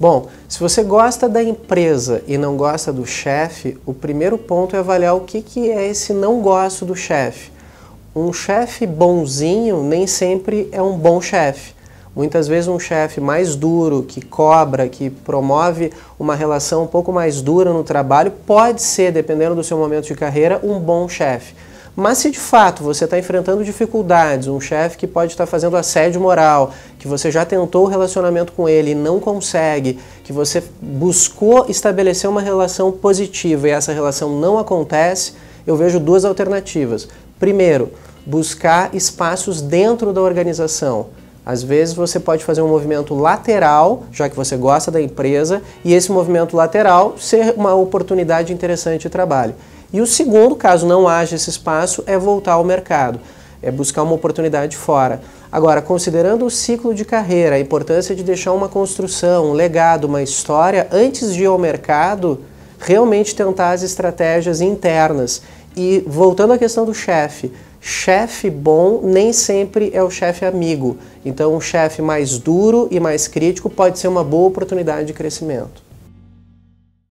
Bom, se você gosta da empresa e não gosta do chefe, o primeiro ponto é avaliar o que, que é esse não gosto do chefe. Um chefe bonzinho nem sempre é um bom chefe. Muitas vezes um chefe mais duro, que cobra, que promove uma relação um pouco mais dura no trabalho, pode ser, dependendo do seu momento de carreira, um bom chefe. Mas se de fato você está enfrentando dificuldades, um chefe que pode estar tá fazendo assédio moral, que você já tentou o relacionamento com ele e não consegue, que você buscou estabelecer uma relação positiva e essa relação não acontece, eu vejo duas alternativas. Primeiro, buscar espaços dentro da organização. Às vezes você pode fazer um movimento lateral, já que você gosta da empresa, e esse movimento lateral ser uma oportunidade interessante de trabalho. E o segundo, caso não haja esse espaço, é voltar ao mercado, é buscar uma oportunidade fora. Agora, considerando o ciclo de carreira, a importância de deixar uma construção, um legado, uma história, antes de ir ao mercado, realmente tentar as estratégias internas. E voltando à questão do chefe, chefe bom nem sempre é o chefe amigo. Então, um chefe mais duro e mais crítico pode ser uma boa oportunidade de crescimento.